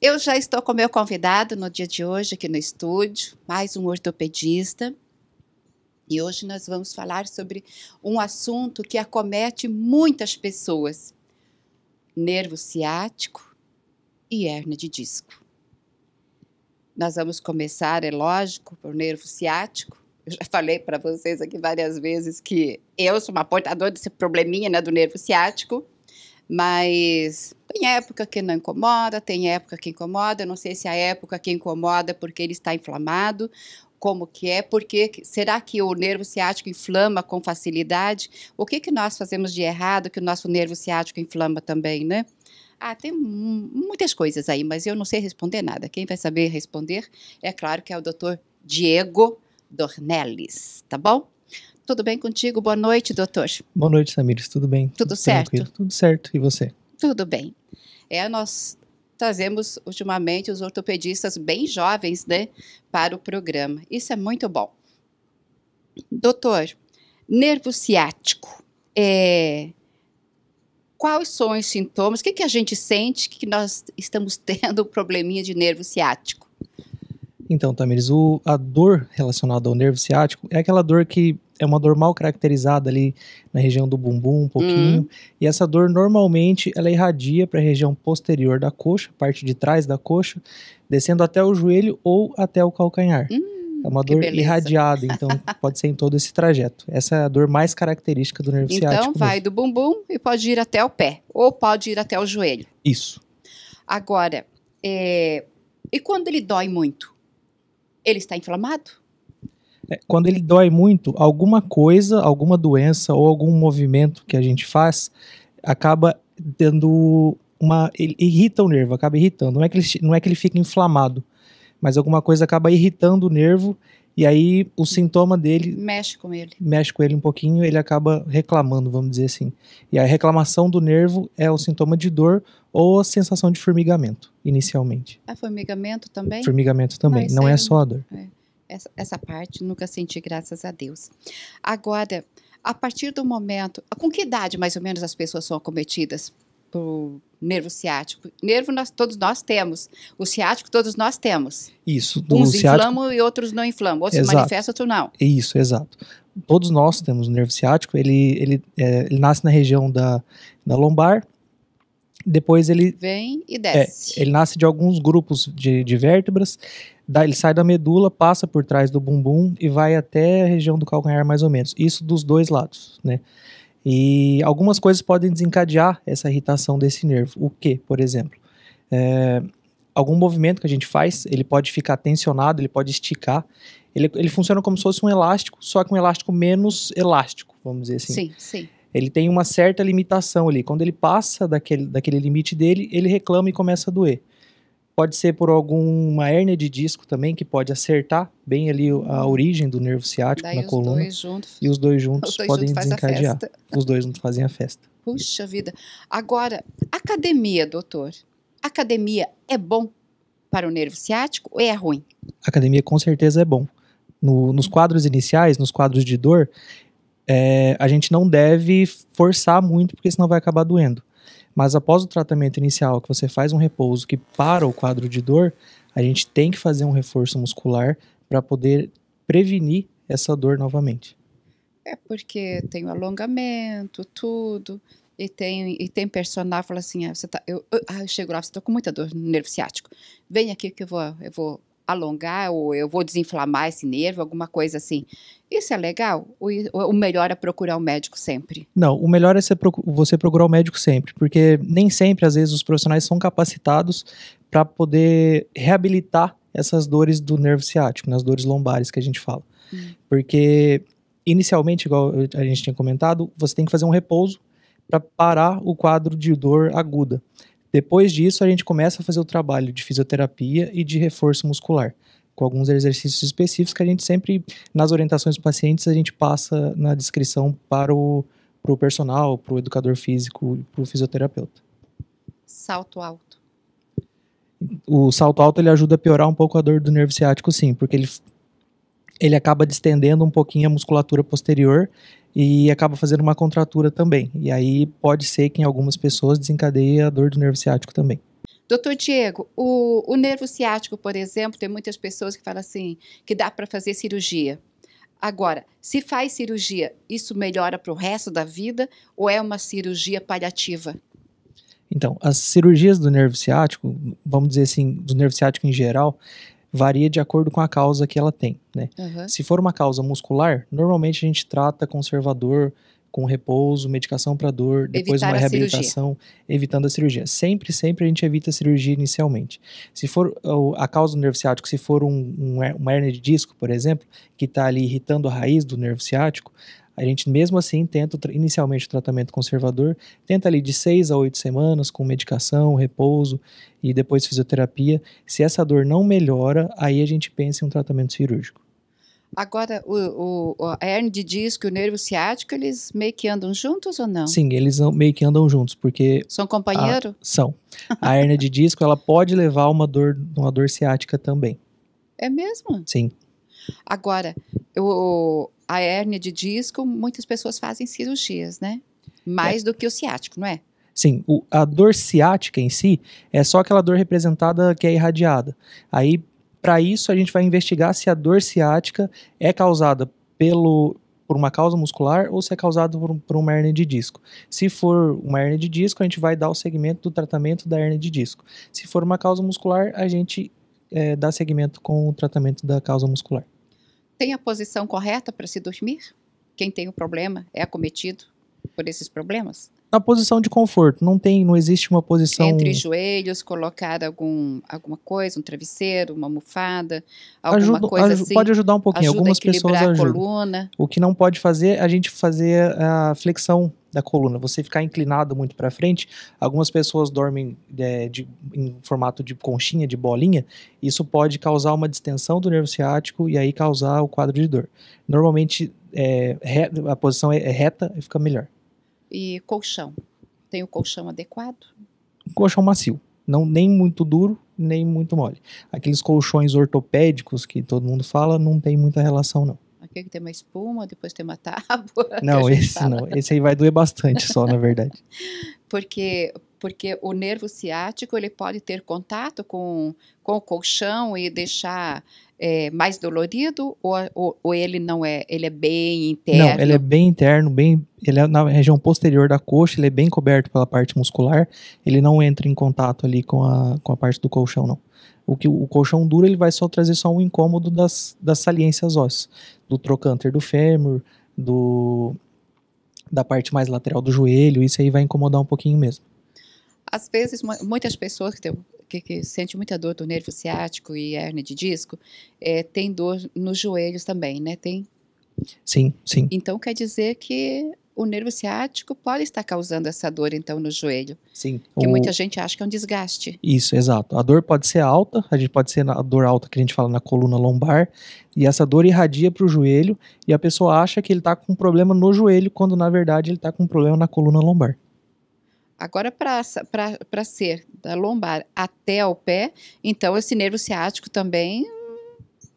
Eu já estou com meu convidado no dia de hoje aqui no estúdio, mais um ortopedista. E hoje nós vamos falar sobre um assunto que acomete muitas pessoas: nervo ciático e hernia de disco. Nós vamos começar, é lógico, por nervo ciático. Eu já falei para vocês aqui várias vezes que eu sou uma portadora desse probleminha né, do nervo ciático. Mas tem época que não incomoda, tem época que incomoda. Eu não sei se é a época que incomoda é porque ele está inflamado, como que é, porque será que o nervo ciático inflama com facilidade? O que, que nós fazemos de errado que o nosso nervo ciático inflama também, né? Ah, tem muitas coisas aí, mas eu não sei responder nada. Quem vai saber responder é claro que é o doutor Diego Dornelles, tá bom? Tudo bem contigo? Boa noite, doutor. Boa noite, Samires. Tudo bem? Tudo, Tudo certo? Tranquilo. Tudo certo. E você? Tudo bem. É, nós trazemos ultimamente os ortopedistas bem jovens, né, para o programa. Isso é muito bom. Doutor, nervo ciático. É, quais são os sintomas? O que, que a gente sente que nós estamos tendo um probleminha de nervo ciático? Então, Tamires, o, a dor relacionada ao nervo ciático é aquela dor que é uma dor mal caracterizada ali na região do bumbum um pouquinho. Uhum. E essa dor normalmente ela irradia para a região posterior da coxa, parte de trás da coxa, descendo até o joelho ou até o calcanhar. Hum, é uma dor irradiada, então pode ser em todo esse trajeto. Essa é a dor mais característica do nervo então, Então vai mesmo. do bumbum e pode ir até o pé, ou pode ir até o joelho. Isso. Agora, é... e quando ele dói muito? Ele está inflamado? É, quando ele dói muito, alguma coisa, alguma doença ou algum movimento que a gente faz acaba tendo uma. irrita o nervo, acaba irritando. Não é que ele, não é que ele fica inflamado, mas alguma coisa acaba irritando o nervo. E aí o sintoma dele. Mexe com ele. Mexe com ele um pouquinho, ele acaba reclamando, vamos dizer assim. E a reclamação do nervo é o sintoma de dor ou a sensação de formigamento, inicialmente. É formigamento também? Formigamento também, não, ah, não é só a dor. É essa, essa parte nunca senti, graças a Deus. Agora, a partir do momento. Com que idade mais ou menos as pessoas são acometidas por nervo ciático? Nervo nós, todos nós temos. O ciático todos nós temos. Isso. Uns ciático, inflamam e outros não inflamam. Outros exato, se manifestam, outros não. Isso, exato. Todos nós temos o nervo ciático. Ele, ele, é, ele nasce na região da, da lombar. Depois ele. Vem e é, desce. É, ele nasce de alguns grupos de, de vértebras ele sai da medula, passa por trás do bumbum e vai até a região do calcanhar mais ou menos. Isso dos dois lados, né? E algumas coisas podem desencadear essa irritação desse nervo. O que, por exemplo? É, algum movimento que a gente faz, ele pode ficar tensionado, ele pode esticar. Ele, ele funciona como se fosse um elástico, só que um elástico menos elástico, vamos dizer assim. Sim, sim. Ele tem uma certa limitação ali. Quando ele passa daquele, daquele limite dele, ele reclama e começa a doer. Pode ser por alguma hérnia de disco também, que pode acertar bem ali a uhum. origem do nervo ciático Daí na coluna. E os dois juntos os dois podem juntos desencadear. Os dois juntos fazem a festa. Puxa vida. Agora, academia, doutor. Academia é bom para o nervo ciático ou é ruim? Academia com certeza é bom. No, nos quadros iniciais, nos quadros de dor, é, a gente não deve forçar muito, porque senão vai acabar doendo. Mas após o tratamento inicial, que você faz um repouso que para o quadro de dor, a gente tem que fazer um reforço muscular para poder prevenir essa dor novamente. É porque tem o alongamento, tudo. E tem, e tem personal fala assim, ah, você tá, eu, eu, ah, eu chego lá, você está com muita dor no nervo ciático. Vem aqui que eu vou, eu vou alongar ou eu vou desinflamar esse nervo, alguma coisa assim. Isso é legal? O, o melhor é procurar o um médico sempre? Não, o melhor é você procurar o um médico sempre, porque nem sempre, às vezes, os profissionais são capacitados para poder reabilitar essas dores do nervo ciático, nas dores lombares que a gente fala. Hum. Porque, inicialmente, igual a gente tinha comentado, você tem que fazer um repouso para parar o quadro de dor aguda. Depois disso, a gente começa a fazer o trabalho de fisioterapia e de reforço muscular, com alguns exercícios específicos que a gente sempre, nas orientações dos pacientes, a gente passa na descrição para o, para o personal, para o educador físico, para o fisioterapeuta. Salto alto. O salto alto ele ajuda a piorar um pouco a dor do nervo ciático, sim, porque ele ele acaba distendendo um pouquinho a musculatura posterior e acaba fazendo uma contratura também. E aí pode ser que em algumas pessoas desencadeie a dor do nervo ciático também. Doutor Diego, o, o nervo ciático, por exemplo, tem muitas pessoas que falam assim, que dá para fazer cirurgia. Agora, se faz cirurgia, isso melhora para o resto da vida ou é uma cirurgia paliativa? Então, as cirurgias do nervo ciático, vamos dizer assim, do nervo ciático em geral, varia de acordo com a causa que ela tem. Né? Uhum. Se for uma causa muscular, normalmente a gente trata conservador com repouso, medicação para dor, depois Evitar uma reabilitação, evitando a cirurgia. Sempre, sempre a gente evita a cirurgia inicialmente. Se for a causa do nervo ciático, se for um, um, uma hernia de disco, por exemplo, que está ali irritando a raiz do nervo ciático, a gente mesmo assim tenta inicialmente o tratamento conservador, tenta ali de seis a oito semanas com medicação, repouso e depois fisioterapia. Se essa dor não melhora, aí a gente pensa em um tratamento cirúrgico. Agora, o, o, a hernia de disco e o nervo ciático, eles meio que andam juntos ou não? Sim, eles meio que andam juntos, porque... São companheiro? A, são. A hernia de disco, ela pode levar uma dor, uma dor ciática também. É mesmo? Sim. Agora, o, a hérnia de disco, muitas pessoas fazem cirurgias, né? Mais é. do que o ciático, não é? Sim, o, a dor ciática em si é só aquela dor representada que é irradiada. Aí, para isso, a gente vai investigar se a dor ciática é causada pelo, por uma causa muscular ou se é causado por, por, uma hernia de disco. Se for uma hernia de disco, a gente vai dar o segmento do tratamento da hernia de disco. Se for uma causa muscular, a gente é, dá segmento com o tratamento da causa muscular. Tem a posição correta para se dormir? Quem tem o problema é acometido por esses problemas? Na posição de conforto, não tem, não existe uma posição entre joelhos, colocar algum alguma coisa, um travesseiro, uma almofada, alguma ajuda, coisa assim. Pode ajudar um pouquinho. Ajuda Algumas pessoas ajudam. O que não pode fazer, é a gente fazer a flexão da coluna, você ficar inclinado muito para frente, algumas pessoas dormem é, de, em formato de conchinha, de bolinha, isso pode causar uma distensão do nervo ciático e aí causar o quadro de dor. Normalmente é, a posição é reta e fica melhor. E colchão? Tem o colchão adequado? Um colchão macio. Não, nem muito duro, nem muito mole. Aqueles colchões ortopédicos que todo mundo fala não tem muita relação, não que tem uma espuma, depois tem uma tábua. Não, esse fala. não. Esse aí vai doer bastante só, na verdade. porque porque o nervo ciático ele pode ter contato com, com o colchão e deixar é, mais dolorido ou, ou, ou, ele não é ele é bem interno não ele é bem interno bem ele é na região posterior da coxa ele é bem coberto pela parte muscular ele não entra em contato ali com a, com a parte do colchão não o que o colchão duro ele vai só trazer só um incômodo das, das saliências ósseas, do trocânter do fêmur, do da parte mais lateral do joelho, isso aí vai incomodar um pouquinho mesmo. Às vezes, muitas pessoas que, que, que sentem muita dor do nervo ciático e hernia de disco, é, tem dor nos joelhos também, né? Tem Sim, sim. Então quer dizer que o nervo ciático pode estar causando essa dor, então, no joelho. Sim. Que o... muita gente acha que é um desgaste. Isso, exato. A dor pode ser alta, a gente pode ser a dor alta que a gente fala na coluna lombar, e essa dor irradia para o joelho, e a pessoa acha que ele está com um problema no joelho, quando na verdade ele está com um problema na coluna lombar. Agora, para ser da lombar até ao pé, então esse nervo ciático também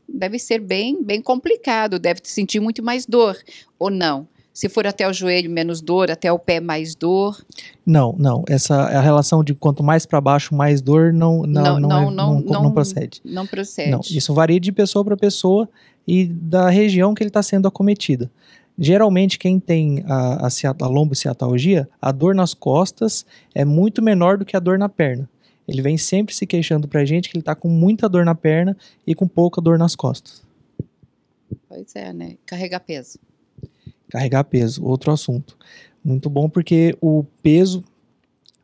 deve ser bem, bem complicado, deve sentir muito mais dor, ou não? Se for até o joelho, menos dor, até o pé, mais dor? Não, não. Essa a relação de quanto mais para baixo, mais dor não não não não, é, não, não, não, procede. Não procede. Não, isso varia de pessoa para pessoa e da região que ele está sendo acometido. Geralmente, quem tem a, a, a lombociatalgia, a dor nas costas é muito menor do que a dor na perna. Ele vem sempre se queixando para a gente que ele está com muita dor na perna e com pouca dor nas costas. Pois é, né? Carregar peso. Carregar peso, outro assunto. Muito bom porque o peso,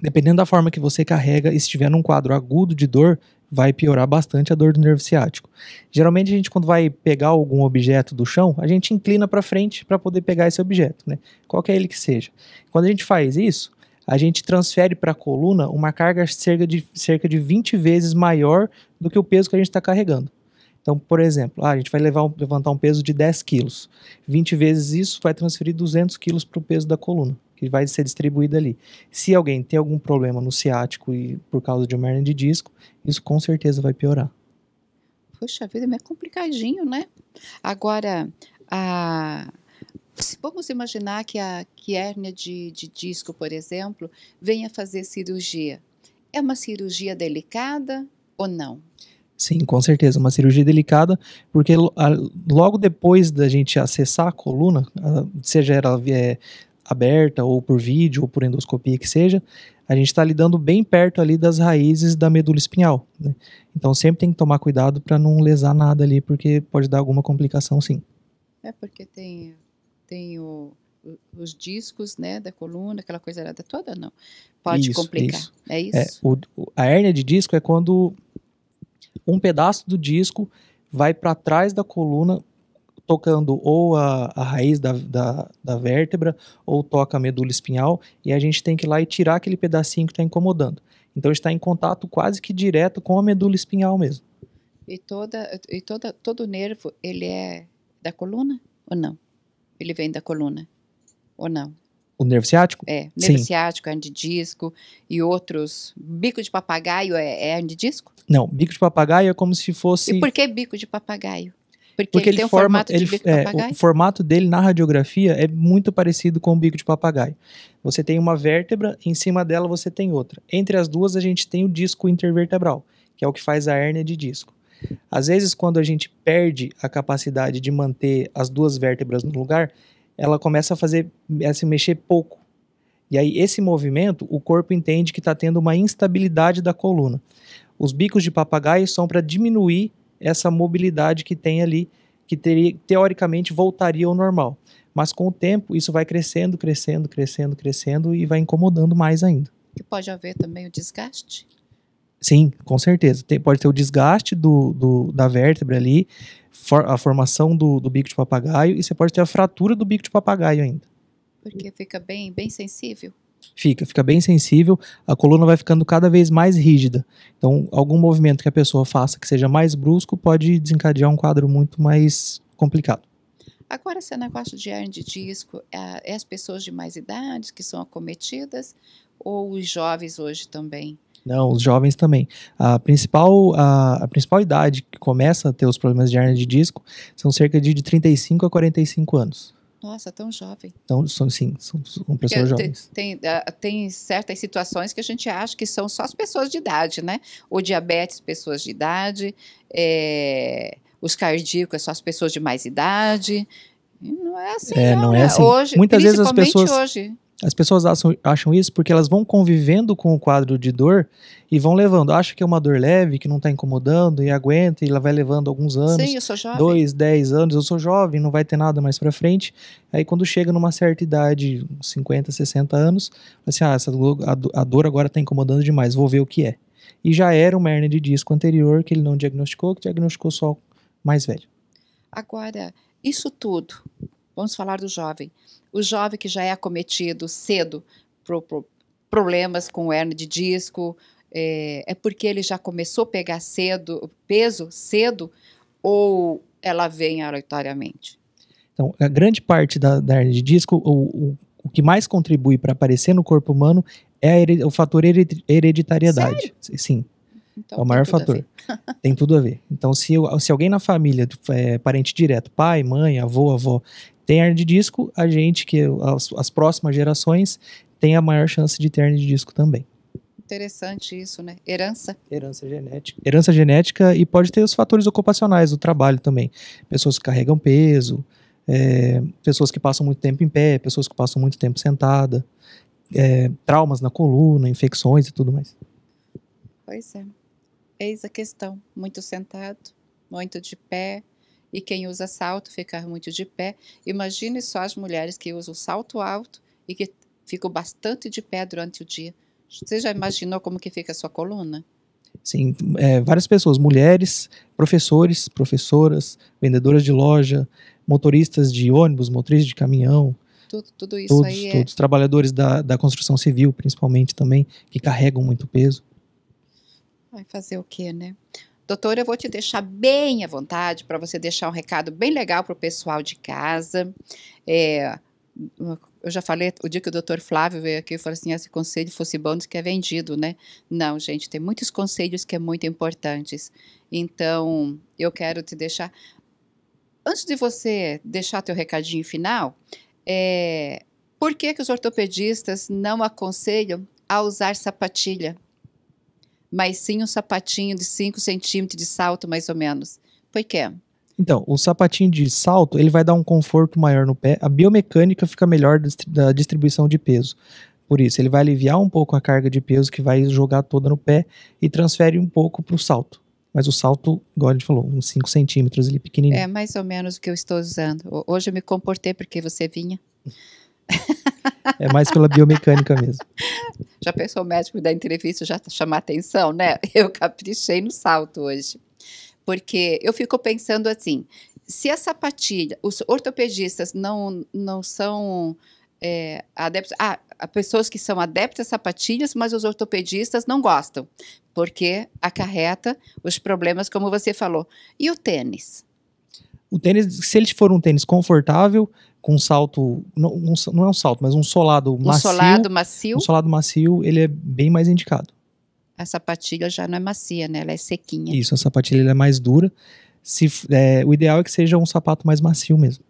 dependendo da forma que você carrega, e se estiver num quadro agudo de dor, vai piorar bastante a dor do nervo ciático. Geralmente a gente quando vai pegar algum objeto do chão, a gente inclina para frente para poder pegar esse objeto, né? Qualquer é ele que seja. Quando a gente faz isso, a gente transfere para a coluna uma carga cerca de, cerca de 20 vezes maior do que o peso que a gente está carregando. Então, por exemplo, ah, a gente vai levar, levantar um peso de 10 quilos. 20 vezes isso vai transferir 200 quilos para o peso da coluna, que vai ser distribuído ali. Se alguém tem algum problema no ciático e por causa de uma hernia de disco, isso com certeza vai piorar. Poxa vida, é complicadinho, né? Agora, a vamos imaginar que a que hérnia de, de, disco, por exemplo, venha fazer cirurgia. É uma cirurgia delicada ou não? Sim, com certeza. Uma cirurgia delicada, porque logo depois da gente acessar a coluna, seja ela é, aberta ou por vídeo ou por endoscopia que seja, a gente está lidando bem perto ali das raízes da medula espinhal. Né? Então sempre tem que tomar cuidado para não lesar nada ali, porque pode dar alguma complicação sim. É porque tem, tem o, os discos né, da coluna, aquela coisa toda, não. Pode isso, complicar. Isso. É, é isso? É, o, a hérnia de disco é quando um pedaço do disco vai para trás da coluna, tocando ou a, a raiz da, da, da, vértebra, ou toca a medula espinhal, e a gente tem que ir lá e tirar aquele pedacinho que está incomodando. Então está em contato quase que direto com a medula espinhal mesmo. E, toda, e toda, todo o nervo, ele é da coluna ou não? Ele vem da coluna ou não? O nervo ciático? É, nervo Sim. ciático, disco e outros. Bico de papagaio é, é disco? Não, bico de papagaio é como se fosse. E por que bico de papagaio? Porque, Porque ele, ele tem forma, um formato ele, de bico de é, O formato dele na radiografia é muito parecido com o bico de papagaio. Você tem uma vértebra, em cima dela você tem outra. Entre as duas a gente tem o disco intervertebral, que é o que faz a hérnia de disco. Às vezes, quando a gente perde a capacidade de manter as duas vértebras no lugar, ela começa a fazer, a se mexer pouco. E aí, esse movimento, o corpo entende que está tendo uma instabilidade da coluna. Os bicos de papagaio são para diminuir essa mobilidade que tem ali, que teria, teoricamente voltaria ao normal. Mas com o tempo, isso vai crescendo, crescendo, crescendo, crescendo e vai incomodando mais ainda. E pode haver também o desgaste? Sim, com certeza. Tem, pode ter o desgaste do, do, da vértebra ali, for, a formação do, do, bico de papagaio e você pode ter a fratura do bico de papagaio ainda. Porque fica bem, bem sensível? Fica, fica bem sensível, a coluna vai ficando cada vez mais rígida. Então, algum movimento que a pessoa faça que seja mais brusco pode desencadear um quadro muito mais complicado. Agora, esse negócio de hernia de disco, é, é as pessoas de mais idade que são acometidas ou os jovens hoje também? Não, né, os jovens também. A principal, a, a principal idade que começa a ter os problemas de hernia de disco são cerca de, de 35 a 45 anos. Nossa, tão jovem. Então, são, sim, são, são pessoas jovens. Tem, ah, tem, certas situações que a gente acha que são só as pessoas de idade, né? O diabetes, pessoas de idade, é, os cardíacos, é só as pessoas de mais idade. Não é assim, é, não, não é né? assim. Hoje, Muitas vezes as pessoas... hoje. As pessoas acham, acham isso porque elas vão convivendo com o quadro de dor e vão levando. Acha que é uma dor leve, que não está incomodando e aguenta e ela vai levando alguns anos. Sim, eu sou jovem. Dois, dez anos. Eu sou jovem, não vai ter nada mais para frente. Aí quando chega numa certa idade, 50, 60 anos, assim, ah, essa, a, a dor agora está incomodando demais, vou ver o que é. E já era uma hernia de disco anterior que ele não diagnosticou, que diagnosticou só mais velho. Agora, isso tudo, vamos falar do jovem. O jovem que já é acometido cedo por, problemas com hernia de disco, é, é, porque ele já começou a pegar cedo, peso cedo, ou ela vem aleatoriamente? Então, a grande parte da, da hernia de disco, o, o, o que mais contribui para aparecer no corpo humano é a, o fator hereditariedade. Sério? Sim. Então, é o maior fator. tem tudo a ver. Então, se, eu, se alguém na família, é, parente direto, pai, mãe, avô, avó, tem hernia de disco, a gente, que as, as próximas gerações, tem a maior chance de ter hernia de disco também interessante isso, né? Herança. Herança genética. Herança genética e pode ter os fatores ocupacionais do trabalho também. Pessoas que carregam peso, é, pessoas que passam muito tempo em pé, pessoas que passam muito tempo sentada, é, traumas na coluna, infecções e tudo mais. Pois é. Eis a questão: muito sentado, muito de pé, e quem usa salto ficar muito de pé. Imagine só as mulheres que usam salto alto e que ficam bastante de pé durante o dia. Você já imaginou como que fica a sua coluna? Sim, é, várias pessoas, mulheres, professores, professoras, vendedoras de loja, motoristas de ônibus, motoristas de caminhão. Tudo, tudo isso todos, aí. É todos, os trabalhadores da, da construção civil, principalmente também, que carregam muito peso. Vai fazer o quê, né? Doutora, eu vou te deixar bem à vontade para você deixar um recado bem legal para o pessoal de casa. É, eu já falei, o dia que o doutor Flávio veio aqui, eu falei assim, esse conselho fosse bom, diz que é vendido, né? Não, gente, tem muitos conselhos que é muito importantes. Então, eu quero te deixar... Antes de você deixar teu recadinho final, é, por que, que os ortopedistas não aconselham a usar sapatilha? mas sim um sapatinho de 5 centímetros de salto, mais ou menos. Por quê? Então, o sapatinho de salto, ele vai dar um conforto maior no pé, a biomecânica fica melhor da distribuição de peso. Por isso, ele vai aliviar um pouco a carga de peso que vai jogar toda no pé e transfere um pouco para o salto. Mas o salto, igual a gente falou, uns 5 centímetros, ele pequenininho. É mais ou menos o que eu estou usando. Hoje eu me comportei porque você vinha. É mais pela biomecânica mesmo. Já pensou o médico da entrevista já chamar atenção, né? Eu caprichei no salto hoje. Porque eu fico pensando assim, se a sapatilha, os ortopedistas não, não são é, adeptos. Ah, pessoas que são adeptas a sapatilhas, mas os ortopedistas não gostam, porque acarreta os problemas, como você falou. E o tênis? O tênis, se ele for um tênis confortável, com um salto, não, um, não é um salto, mas um solado um macio. Um solado macio. Um solado macio, ele é bem mais indicado. A sapatilha já não é macia, né? Ela é sequinha. Isso, a sapatilha é mais dura. Se, é, o ideal é que seja um sapato mais macio mesmo.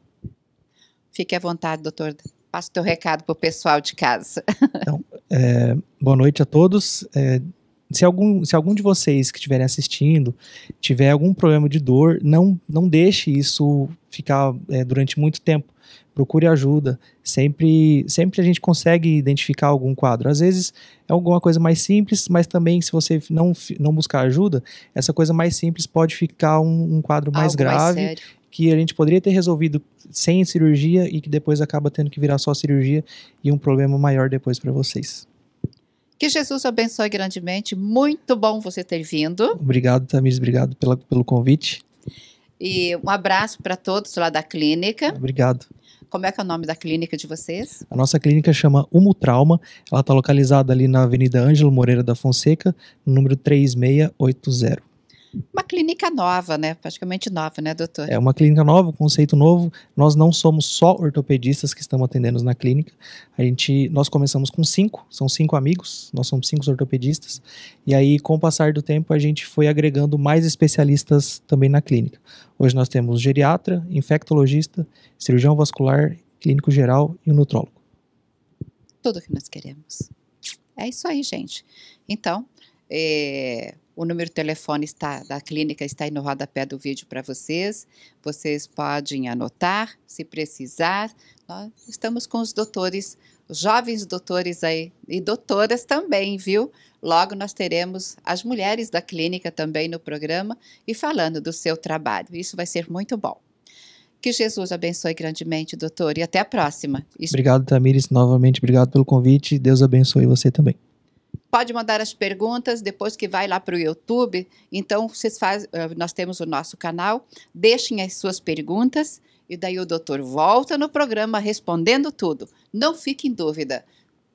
Fique à vontade, doutor. Passa o teu recado para o pessoal de casa. Então, é, boa noite a todos. É, se algum, se algum de vocês que estiverem assistindo tiver algum problema de dor, não, não deixe isso ficar é, durante muito tempo. Procure ajuda. Sempre, sempre a gente consegue identificar algum quadro. Às vezes é alguma coisa mais simples, mas também se você não, não buscar ajuda, essa coisa mais simples pode ficar um, um quadro mais Algo grave. Mais que a gente poderia ter resolvido sem cirurgia e que depois acaba tendo que virar só cirurgia e um problema maior depois para vocês. Que Jesus abençoe grandemente. Muito bom você ter vindo. Obrigado, Tamires. Obrigado pela, pelo convite. E um abraço para todos lá da clínica. Obrigado. Como é que é o nome da clínica de vocês? A nossa clínica chama Humo Trauma. Ela está localizada ali na Avenida Ângelo Moreira da Fonseca, número 3680 uma clínica nova, né? Praticamente nova, né, doutor? É uma clínica nova, um conceito novo. Nós não somos só ortopedistas que estamos atendendo na clínica. A gente, nós começamos com cinco, são cinco amigos, nós somos cinco ortopedistas. E aí, com o passar do tempo, a gente foi agregando mais especialistas também na clínica. Hoje nós temos geriatra, infectologista, cirurgião vascular, clínico geral e um nutrólogo. Tudo que nós queremos. É isso aí, gente. Então, é, o número de telefone está, da clínica está no rodapé do vídeo para vocês. Vocês podem anotar se precisar. Nós estamos com os doutores, os jovens doutores aí e doutoras também, viu? Logo nós teremos as mulheres da clínica também no programa e falando do seu trabalho. Isso vai ser muito bom. Que Jesus abençoe grandemente, doutor, e até a próxima. Obrigado, Tamires, novamente. Obrigado pelo convite. Deus abençoe você também pode mandar as perguntas depois que vai lá para o YouTube. Então, vocês faz, eh, nós temos o nosso canal, deixem as suas perguntas e daí o doutor volta no programa respondendo tudo. Não fique em dúvida.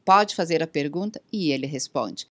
Pode fazer a pergunta e ele responde.